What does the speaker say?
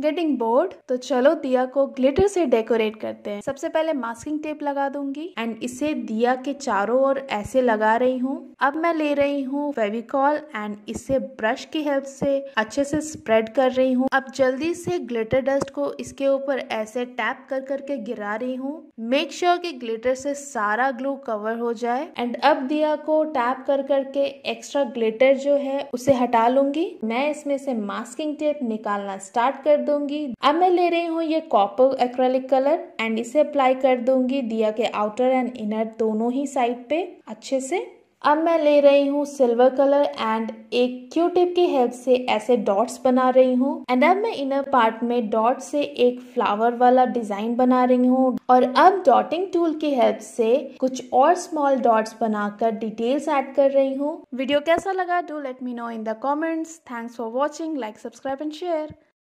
getting bored तो चलो दिया को ग्लिटर से डेकोरेट करते हैं सबसे पहले मास्किंग टेप लगा दूंगी एंड इसे दिया के चारों ओर ऐसे लगा रही हूँ अब मैं ले रही हूँ फेविकॉल एंड इसे ब्रश की हेल्प से अच्छे से स्प्रेड कर रही हूँ अब जल्दी से ग्लिटर डस्ट को इसके ऊपर ऐसे टैप कर करके गिरा रही हूँ मेक श्योर की ग्लिटर से सारा ग्लू कवर हो जाए एंड अब दिया को टैप कर करके एक्स्ट्रा ग्लिटर जो है उसे हटा लूंगी मैं इसमें से मास्किंग टेप निकालना स्टार्ट कर दूंगी अब मैं ले रही हूँ ये कॉपर एक्रेलिक कलर एंड इसे अप्लाई कर दूंगी दिया के आउटर एंड इनर दोनों ही साइड पे अच्छे से अब मैं ले रही हूँ सिल्वर कलर एंड एक क्यू टिप की हेल्प से ऐसे डॉट्स बना रही हूँ एंड अब मैं इनर पार्ट में डॉट से एक फ्लावर वाला डिजाइन बना रही हूँ और अब डॉटिंग टूल की हेल्प से कुछ और स्मॉल डॉट्स बनाकर डिटेल्स ऐड कर रही हूँ वीडियो कैसा लगा do let me know in the comments thanks for watching like subscribe and share